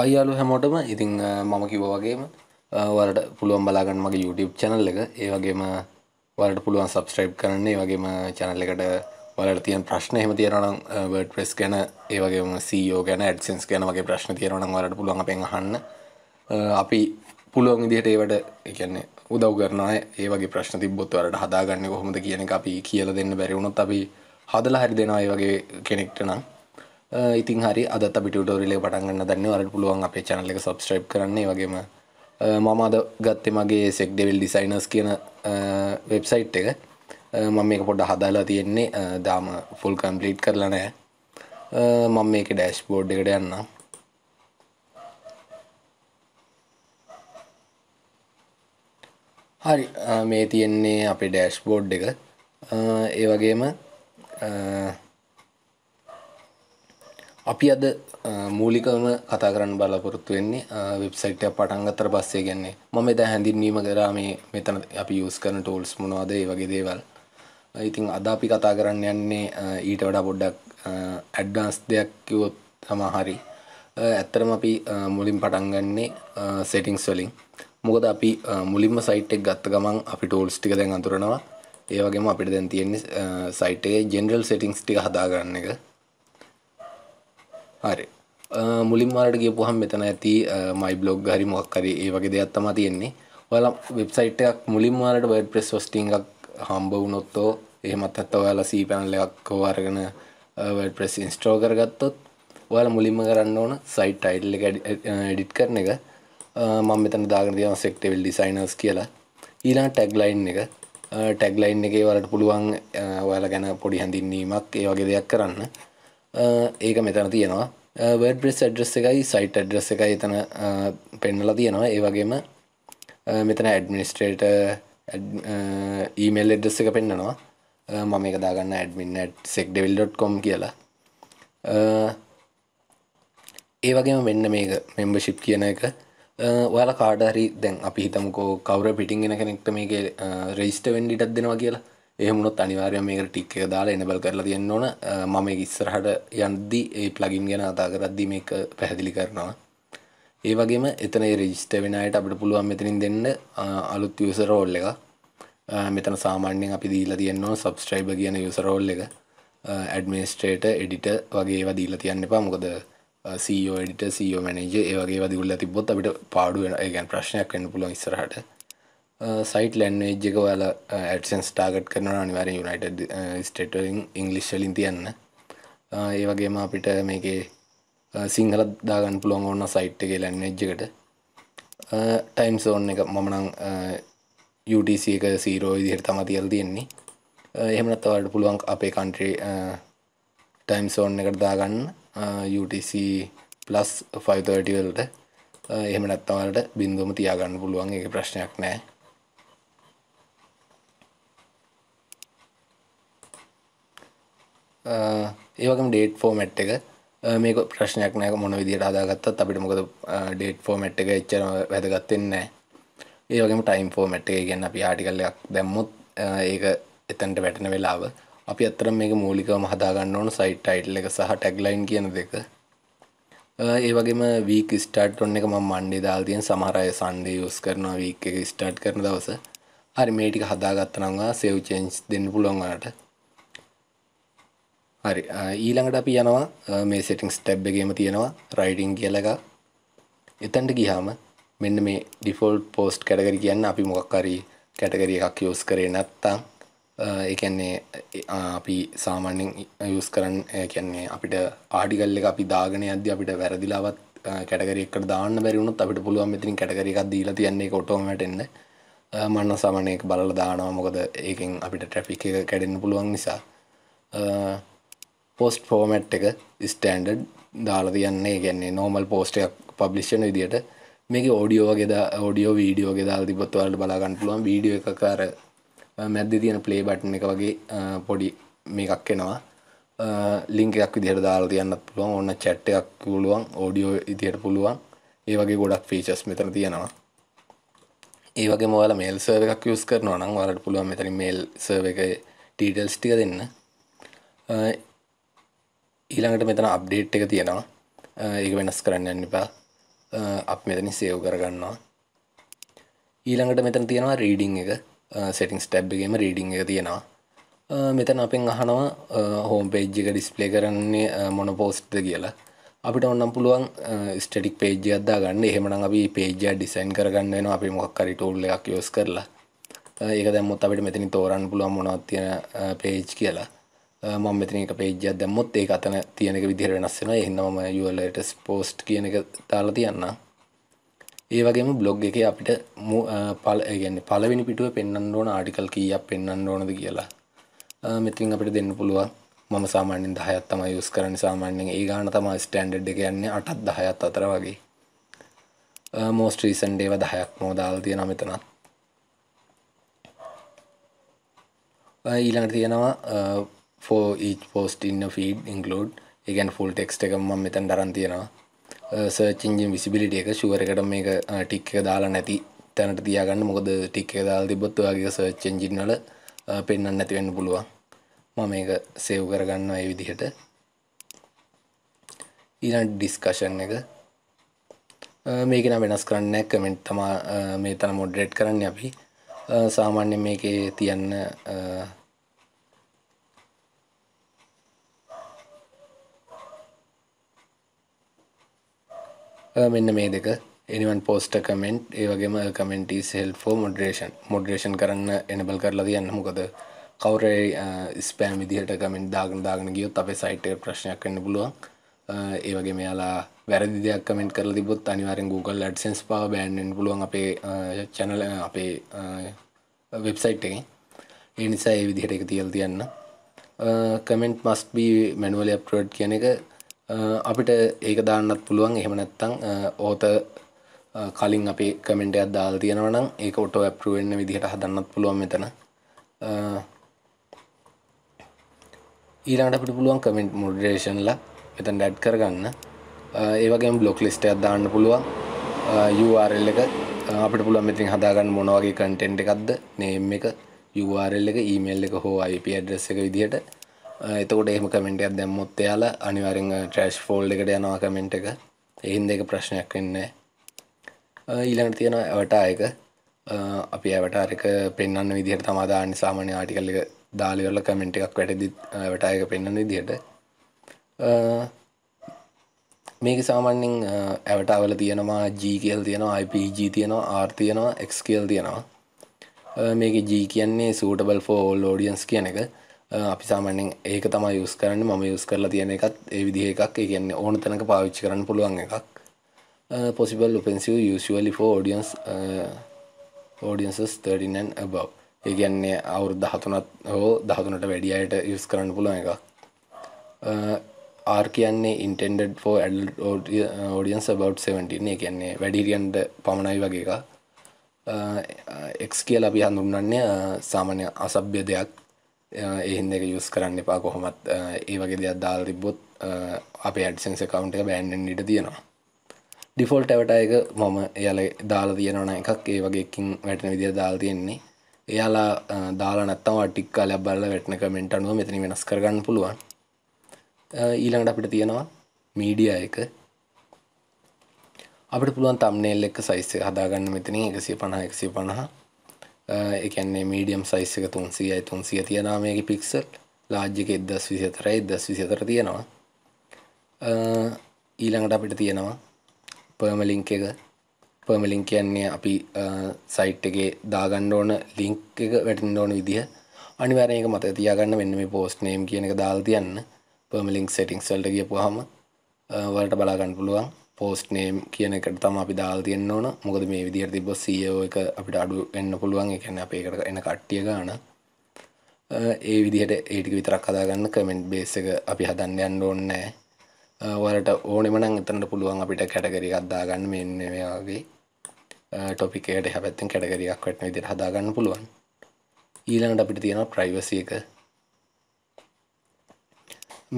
ආයියාලු හැමෝටම ඉතිං මම කිව වගේම වලට පුළුවන් බලාගන්න මගේ YouTube චැනල් එක ඒ වගේම වලට පුළුවන් සබස්ට්‍රයිබ් කරන්නේ වගේම චැනල් එකට වලට තියන් ප්‍රශ්න එහම තියෙනනම් වඩ ප්‍රෙස් ගැන ඒ වගේම සෝ e ගැන ඇඩසන්ස් ගැන වගේ ප්‍රශ්න තියෙනවන වලට පුළුවන් අපෙන් හන්න අපි පුළුවන් විදිහට ඒවට එකන්නේ උදව් කරනා ඒ වගේ ප්‍රශ්න තිබොත් වලට හදාගන්න කොහොමද කියන අපි කියල දෙන්න බැරිවුණොත් අපි හදලා හරි දෙනවා ඒ වගේ කෙනෙක්ට නම් Uh, ඉතින් හරි අදත් අපි ටටෝරලේ පටන්ගන්න දන්න වලට පුළුවන් අපේ චනල එක සබස්ට්‍රයිප් කරන්නේ වගේම uh, මම අද ගත්තේ මගේ සෙක් ඩෙවිල් ඩිසයිනස් කියන වෙබ්සයිට් uh, එක මම මේක පොඩ හදාලා තියෙන්නේ දාම ෆුල් කම්පලීට් කරලා නෑ මම මේක ඩෑශ් බෝඩ් එකට යන්නම් හරි මේ තියෙන්නේ අපේ ඩෑශ් බෝඩ් එක ඒ වගේම අපි අද මූලිකවම කතා කරන්න බලාපොරොත්තු වෙන්නේ වෙබ්සයිට්ය පටන්ගතර පස්සේ ගැන්නේ මම එද හැඳින්වීම කරා මේ මෙතන අපි යස් කරන ටෝල්ස් මොනවාද ඒ වගේ දේවල් ඉතින් අද අපි කතා කරන්න යන්නේ ඊට වඩා පොඩ්ඩක් ඇඩ්ඩාන්ස් දෙයක් කිවොත් සමහරි ඇත්තරම අපි මුලින් පටන්ගන්නේ සෙටිංස් වලින් මොකද අපි මුලින්ම සයිට් එක් ගත්ත ගමන් අපි ටෝල්ස් ටික දැන් අතුරනවා ඒවගේම අපිට දැන් තියෙන්නේ සයිටේ ජෙනරල් සෙටිංස් ටික හදාගන්න එක හරි මුලින් මාලට ගියපුහම් මෙතන ඇති මයි බ්ලොග් හරි මොක්කරි ඒ වගේ දෙයක් තමා තියෙන්නේ ඔයාලා වෙබ්සයිට් එකක් මුලින් මාලට වඩ ප්‍රෙස් හොස්ටිං එකක් හම්බ වුණොත්තෝ එහෙමත් ඇත්ත ඔයාලා සී පැනල එකක් අරගෙන වැඩ ප්‍රෙස් ඉන්ස්ට්‍රෝ කරගත්තොත් ඔයාලා මුලින්ම කරන්න ඕන සයිට් අයිඩල් එක එඩිට් කරන එක මම මෙතන දාගෙන තියෙනවා සෙක්ටෙවල් ඩිසයිනර්ස් කියලා ඊළඟ ටැග් ලයින් එක ටැග් ලයින් එකේ ඔයාලට පුළුවන් ඔයාලා ගැන පොඩි හැඳින්වීමක් ඒ වගේ දෙයක් කරන්න ඒක මෙතන තියෙනවා වඩ බ්‍රෙස් ඇඩ්‍රස් එකයි සයිට් ඇඩ්‍රස් එක එතන පෙන්නලා තියෙනවා ඒවගේම මෙතන ඇඩමිනිස්ට්‍රේට ඊමල් එඩ්ස් එක පෙන්න්නනවා මම එක දාගන්න ඇඩමින් සෙක්ඩවිල්.කොම් කියලා ඒවගේම මෙන්න මේ මෙම්බශිප් කියන එක ඔයාල කාඩහරි දැන් අපි හිතමකෝ කවර පිටිගෙන කෙනෙක්ට මේක රෙයිස්ට වෙන්ඩිටත් දෙනවා කියලා එහමුණොත් අනිවාර්ය මේක ටික් එක දාලා එනබල් කරලා තියන්න ඕන මම ඉස්සරහට යද්දි ඒ ප්ලගින් ගැන අතා කරද්දි මේක පැහැදිලි කරනවා ඒ වගේම එතන රජිස්ට වෙනයට අපට පුළුවන් මෙතනින් දෙන්න අලුත් යසරෝල් එක මෙතන සාමාන්‍යෙන් අපි දීලා තියන්නවා සබස්ට්‍රයිබ කියන යසරෝල් එක ඇඩමිනිස්ට්‍රේට එඩිට වගේ වදීලා තියන්න එපා මොකද සෝ එඩිට සෝ මනජ ඒගේ වදිගුල්ල තිබොත් අපිට පාඩුවෙන ඒගැන් ප්‍රශ්නයක් කන්න පුළුවන් ඉස්සරහට සයිට ලැන්වේජ් එක ඔයාල ඇඩසන්ස් ටාගට් කරනවා අනිවාර යුනයිට ස්ටේටරින් ඉංගලිශ්ලින් තියන්න uh, ඒ වගේම අපිට මේකේ uh, සිංහල දාගන් පුළුවන් ඔන්න සයිට් uh, එක ලැන්වේජ්ජකට ටයිම් සෝන් එක මමනං UTC එක සීරෝ විදිහට තම තියල් තියෙන්නේ එහෙමනත් තවට පුළුවන් අපේ කන්ට්‍රේ ටයිම් සෝන් එකට දාගන්න UTC ප්ලස් 530 වලට එහෙම නැත්තවලට බින්දුවම තියාගන්න පුළුවන් ඒක ප්‍රශ්නයක් නෑ ඒවගේ ඩේට් ෆෝමට් එක මේක ප්‍රශ්නයක් නෑක මොන විදිට හදාගත්තත් අපිට මොකද ඩේට් ෆෝමට් එක එච්චන වැදගත්තෙන්නේ ඒවගේම ටයිම් ෆෝමට් එක ගැන්න අපි ආටිකල්ලයක් දැම්මුත් ඒක එතැන්ට වැටන වෙලාව අපි අතර මේ මූලිකම හදාගන්න ඕන සයිට් අයිටල් එක සහ ටැක්ලයින් කියන දෙක ඒවගේම වීක ස්ටාට් ඔන්න එක ම මණ්ඩි දාල්තියෙන් සමහරය සන්ඩේ යස් කරනවා වීක එක ස්ටාට් කරන දවස හරි මේටික හදාගත්තනවා සෙව් චෙන්ච් දෙන්න පුළොන්ට හරි ඊළඟට අපි යනවා මේ සෙටිංස් ටැබ් එකේම තියෙනවා රයිඩිං කියලක එතැන්ට ගිහාම මෙන්න මේ ඩිෆෝල් පෝස්ට් කැටගරි කියන්න අපි මොකක්කරි කැටගරි එකක් යෝස් කරේ නැත්තං එකන්නේ අපි සාමාන්‍යෙන් යස් කරන්න කියන්නේ අපිට ආඩිගල්ල අපි දාගෙන අද අපිට වැරදිලාවත් කැටගරෙක් දාන්න බැරිවුණු අපිට පුළුවන් මෙතින් කැටගරක් දීලා තියන්නේ කොටෝමටන්න මන්න සාමනයෙක් බල දානවා මොකද ඒකෙන් අපිට ට්‍රැපික් එක කැඩෙන්න්න පුළුවන් නිසා පොස්ට් ෆෝමට් එක ස්ටන්ඩඩ් දාලා තියන්නේ ගැන්නේ නෝමල් පෝස්ටයක් පබ්ලිෂන විදිට මේක ෝඩියෝගෙද ෝඩියෝ වීඩියෝ ගෙදල් තිබොත්වලට බලාගන්නටලුවන් වීඩිය එක කර මැද්ද තියෙන ප්ලේ බට්න එක වගේ පොඩි මේකක් එෙනවා ලිංකයක් විදිහට දාලා තියන්න පුළුවන් ඔන්න චැට් එකක් පුළුවන් ෝඩියෝ ඉතියට පුළුවන් ඒ වගේ ගොඩක් ෆීචස් මෙතර තියෙනවා ඒවගේ මොල මේල් සර්ව එකක් යස් කරනවා නම් වලට පුළුවන් මෙතනි මේල් සර්ව එක ටීටල්ස් ටික දෙන්න ඊළඟට මෙතන අප්ඩේට් එක තියෙනවා ඒක වෙනස් කරන්න යන්න එපා අප මෙතනි සේව් කරගන්නවා ඊළඟට මෙතන තියෙනවා රීඩිං එක සෙටිංස් ටැබ්ගේම රීඩිං එක තියෙනවා මෙතන අපෙන් අහනවා හෝම් පේජ් එක ඩිස්පලේ කරන්නේ මොන පෝස්්ද කියලා අපිට ඔන්නම් පුළුවන් ස්ටටික් පේජ අදදා ගන්න එහෙමන අපි පේජ ඩිසයින් කරගන්න වෙන අපි මොක්කරි ටෝල්ල එකක් යෝස් කරලා ඒක දැමුත් අපිට මෙතනි තෝරන් පුළුවන් මොනවත්තියෙන පේජ් කියලා මම මෙතන එක පේජයක් දැම්මොත් ඒක අතන තියෙන එක විදිහට වෙනස් වෙනවා. ඒ හින්දා මම URL එකට post කියන එක දාලා තියන්නම්. ඒ වගේම බ්ලොග් එකේ අපිට පළ ඒ කියන්නේ පළවෙනි පිටුව පෙන්වන්න ඕන ආටිකල් කීයක් පෙන්වන්න ඕනද කියලා. මෙතනින් අපිට දෙන්න පුළුවන්. මම සාමාන්‍යයෙන් 10ක් තමයි යූස් කරන්නේ සාමාන්‍යයෙන් ඒ ගාන තමයි ස්ටෑන්ඩඩ් එක යන්නේ 8ක් 10ක් අතර වගේ. most recent ඒවා 10ක් මෝ දාලා තියෙනවා මෙතනත්. ඊළඟට තියෙනවා for each post in a feed include ඒ කියන්නේ full text එක මම මෙතන දරන් තියෙනවා uh, search engine visibility එක sure එකට මේක ටික් uh, එක දාලා නැති තැනට තියාගන්න මොකද ටික් එක දාලා තිබ්බොත් ඔයාගේ search engine වල uh, පෙන්වන්න නැති වෙන්න පුළුවන් මම මේක save කරගන්නවා ඒ විදිහට ඊළඟ discussion එක මේක නම් වෙනස් කරන්න කමෙන්ට් තමා මේ තන මොඩරේට් කරන්න අපි සාමාන්‍ය මේකේ තියන්න මෙන්න මේ දෙක එනිවන් පෝස්ට කමෙන්ට් ඒ වගේම කමෙන්ටස් හෙල්ෝ මොඩරේෂන් මොඩරේෂන් කරන්න එනබල් කරලා තියන්න මොකද කවරේ ස්පෑම් විදිහට කමෙන්ට දාගන දාගෙන ගියොත් අපේ සයිටය ප්‍රශ්නයක් කන්න පුළුවන් ඒ වගේ මෙයාලා වැරදි දෙයක් කමෙන්ට කර තිබොත් අනිවාරෙන් Google ඇඩසන්ස් පාව බෑන්ෙන් පුළුවන් අපේ චැනල අපේ වෙබ්සයිට් එක ඒ නිසා ඒ විදිහට එක තියල් තියන්න කමෙන්ට් මස්බී මැනුවල අප්‍රෝඩ් කියන එක අපිට ඒක දාන්නත් පුළුවන් එහෙම නැත්තං ඕත කලින් අපේ කමෙන්ටයක් දාල් තියෙනවනම් ඒක ඔටෝ ඇප්රුවෙන්න විදිහට හදන්නත් පුළුවන් මෙතන ඊළඟට අපිට පුළුවන් කමෙන්ට් මොඩරේෂන්ල එතන් ඩැඩ් කරගන්න ඒවගේ බ්ලොක් ලිස්ටයක් දාන්න පුළුවන් URL එක අපිට පුළුවන් මෙතින් හදාගන්න මොන වගේ කන්ටෙන්ට් එකක්ද නේම් එක URL එක ඊමේල් එක හෝ IP ඇඩ්‍රස් එක විදිහට එතකොට එහම කමෙන්ටයක් දැම්මොත් එයාල අනිවරෙන් ට්‍රස්් ෆෝල්් එකට යනවා කමෙන්ට් එක එහින්ද එක ප්‍රශ්නයක් වෙන්නේ ඊළඟට තියෙන ඇවටායක අපි ඇවටාරක පෙන්න්න විදිහට තමදා නිසාමනය ආටිකල්ල එක දාලිවල්ල කමෙන්ට් එකක් වැටදි වැටායක පෙන්න්න විදිහට මේක සාමන්්‍යෙන් ඇවටාවල තියෙනවා ජීකල් තියෙනවා IPG තියෙනවා ආර් තියෙනවා එක්ස්කල් තියෙනවා මේක ජී කියන්නේ සූටබල් ෆෝල් ෝඩියන්ස් කියන එක අපි සාමාන්‍යෙන් ඒක තමා යුස් කරන්න ම යුස් කරලා තියෙන එකත් ඒ විදිහ එකක් කියන්නේ ඕන තැනක පාවිච්චි කරන්න පුළුවන් එකක් පොසිබල් උපෙන්සිව යුලි ෝඩියන්ස් ෝඩියන්සස් 39 above ඒ කියන්නේ අවුරු දහතුනත් හෝ දහතුනට වැඩි අයට යුස් කරන්න පුළුවන් එකක් ආර් කියන්නේ ඉන්ටෙන්ඩඩ ෝ ඇඩල් ෝඩියන්ස් බව් 17 කියන්නේ වැඩිරියන්ට පමණයි වගේ එක එක්ස් කියල අපි හඳුන්නන්නේ සාමාන්‍ය අසභ්‍ය දෙයක් ඒහින්ද එක යුස් කරන්න එපා කොහොමත් ඒ වගේ දෙයක් දාල් තිබොත් අප ඇඩසන්ස කවන්් එක බෑන්ඩෙන් ඉට තියෙනවා ඩිෆෝල්ට ඇවට එක මොම එයාල දාල තියනවන එකක් ඒ වගේකින් වැටන විදිහ දාල් තියෙන්නේ එයාලා දාලා නත්තම ටික්කාල බල්ල වැටන කමෙන්ට අනුව මෙතන වෙනස් කරගන්න පුළුවන් ඊළඟට අපිට තියෙනවා මීඩිය එක අපට පුළුවන් තම්නෙල් එක සයිස්ය හදාගන්න මෙතන එකසිය පණහ එකසිය පණහා එකන්නේ මීඩියම් සයිස් එක තුන්සියයි තුන්සිය තියෙනමයක පික්සල් ලාජ්ජක එදස් විසිතරයි දස් විසිතර තියෙනවා ඊළඟට අපිට තියෙනවා පර්මලිංක එක පර්මලිං කියන්නේ අපි සයිට් එකේ දාගන්න ඕන ලිංක් එක වැටින් ඕන විදිහ අනිවැරක මත තියාගන්න මෙන්න මේ පෝස්ට් නේම් කියන එක දාල් තියන්න පර්මලිංක් සෙටිංක්සල්ට කියපු හම වලට බලාගන්න පුළුවන් පෝස්ට් නේම් කියන එකට තම අපි දාල් තියන්න ඕන මොකද මේ විදිහට තිබ සෝ e එක අපිට අඩු එන්න පුළුවන් එකන්න අපේ එකට එන කට්ටිය ගාන ඒ විදිහට ඒටික විතරක් හදාගන්න කමෙන්ට් බේස එක අපි හදන්න යන්න ඕන්නෑ වලට ඕනෙමනං එතනට පුළුවන් අපිට කැටගරි අද්දාගන්න මෙන්න වගේ ටොපිකේට හැපැත්තෙන් කැටගරියක් වටන විදිට හදාගන්න පුළුවන් ඊළඟට අපිට තියෙන ප්‍රයිවසි එක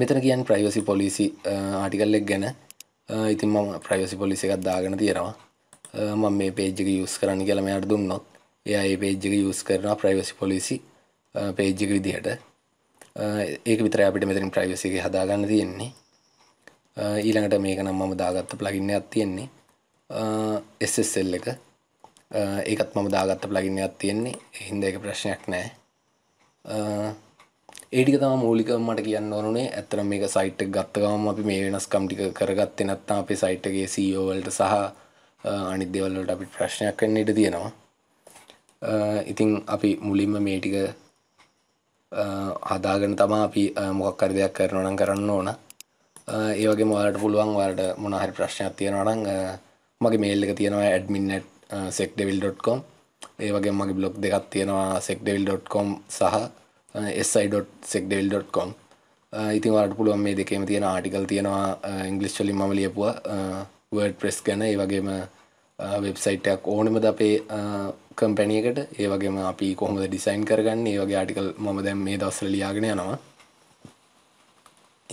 මෙතන කියන් ප්‍රයිවසි පොලිසි ආටිකල්ලෙක් ගැන ඉතින් මම ප්‍රයිවසි පොලිසි එකක් දාගෙන තියෙනවා මම මේ පේජ්ජක යස් කරන්න කියලා මෙයාට දුන්නොත් එයා ඒ පේජ්ජක යස් කරන ප්‍රයිවසි පොලිසි පේජ්ජක විදිහට ඒක විතර අපිට මෙතරින් ප්‍රයිවසි එක හදාගන්න තියෙන්නේ ඊළඟට මේක නම් මම දාගත්ත ප්ලගින්නයක් තියෙන්නේ SSL එක ඒකත් මම දාගත්ත ප්ලගින්නයක් තියෙන්නේ හින්ද එක ප්‍රශ්නයක් නෑ ඒටික තම මූලික මට කියන්න ඕනේ ඇතර මේක සයිට් ගත්තගම අපි මේ වෙනස්කම්ටික කරගත් එනත්තා අපේ සයිට්ගේ සෝවල්ට සහ අනිදවල්ලට අපි ප්‍රශ්නයක් කන්න ඉට තියෙනවා ඉතිං අපි මුලින්ම මේටික හදාගෙන තමා අපි මොකක්කර දෙයක් කරනනම් කරන්න ඕන ඒවගේ මොලට පුළුවන් වලට මොනහරි ප්‍රශ්නයක් තියෙනවනං මගේ මේල්ලක තියෙනවා ඇඩමින්නට් සෙක්ඩවිල්.කොම් ඒවගේ මගේ බ්ලොග් දෙකක් තියෙනවා සෙක්ඩවිල්.කොම් සහ Uh, si.sec.com uh, ඉතින් වට පුළුවන් මේ දෙකේම තියෙන ආටිකල් තියෙනවා ඉංගලිස්්වලින් uh, ම ලියපුවා වඩ් ප්‍රෙස් ගැන ඒ වගේම වෙබ්සයිට්යක් ඕනමද අපේ කම්පැනියකට ඒ වගේම අපි කොහොමද ඩිසයින් කරගන්න ඒ වගේ ආටිකල් මම දැන් මේ දස්සල ලියාගෙන යනවා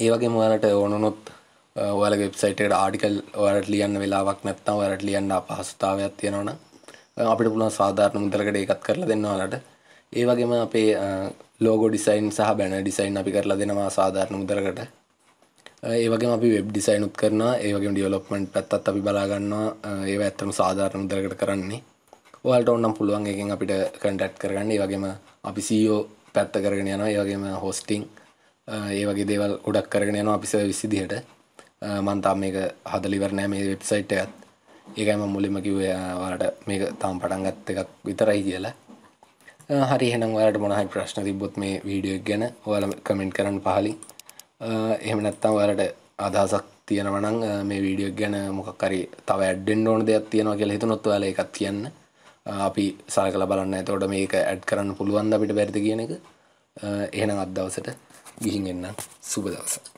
ඒ වගේ මලට ඕනනොත් ඔයාල වෙබ්සයිටට ආටිකල් වරට ලියන්න වෙලාවක් නැත්තම් වරට ලියන්න අපහසුතාවයක් තියෙනවන අපිට පුළන් සාධාරණ මුදලකට එකත් කරලා දෙන්නවාලට ඒ වගේම අපේ ලෝගෝ ඩිසයින් සහ බැන ඩිසයින් අපි කරලා දෙනවා සාධාරණ මුදරකට ඒවගේ අපි වෙබ් ඩිසයිනුත් කරන ඒවගේ ඩියලොප්මන්ට් පැත්තත් අපි බලාගන්නවා ඒ ඇත්තම සාධාරණ මුදරකට කරන්නේ ඔයාලට ඔන්නම් පුළුවන් එකෙන් අපිට කටට් කරගන්න ඒ වගේම අපි සීෝ e පැත්ත කරගෙන යනවා ඒවගේම හෝස්ටිං ඒ වගේ දේවල් ගොඩක් කරගෙන යනවා අපිස විසිදිහට මන්තාම් මේක හදලිවරණෑ මේ වෙබ්සයිට් එකත් ඒකයිම මුලිම කිව්වයාවාට මේක තාම් පටන්ගත් එකක් විතරයි කියලා හරි හෙනම් ඔයාලට මොනහයි ප්‍රශ්න තිබොත් මේ වීඩියෝ ගැන ඔයාල කමෙන්ට් කරන්න පහලින් එහෙම නැත්තම් ඔයාලට අදහසක් තියෙනවනම් මේ වීඩියෝ ගැන මොකක් හරි තව ඇඩ්ඩෙන්ඩ් ඕන දෙයක් තියෙනවා කියලා හිතනොත් ඔයාලා ඒකත් කියන්න අපි සලකලා බලන්න එතකොට මේක ඇඩ් කරන්න පුළුවන් අපිට බැරිද කියන එක එහෙනම් අද දවසට ගිහින් එන්න සුබ දවසක්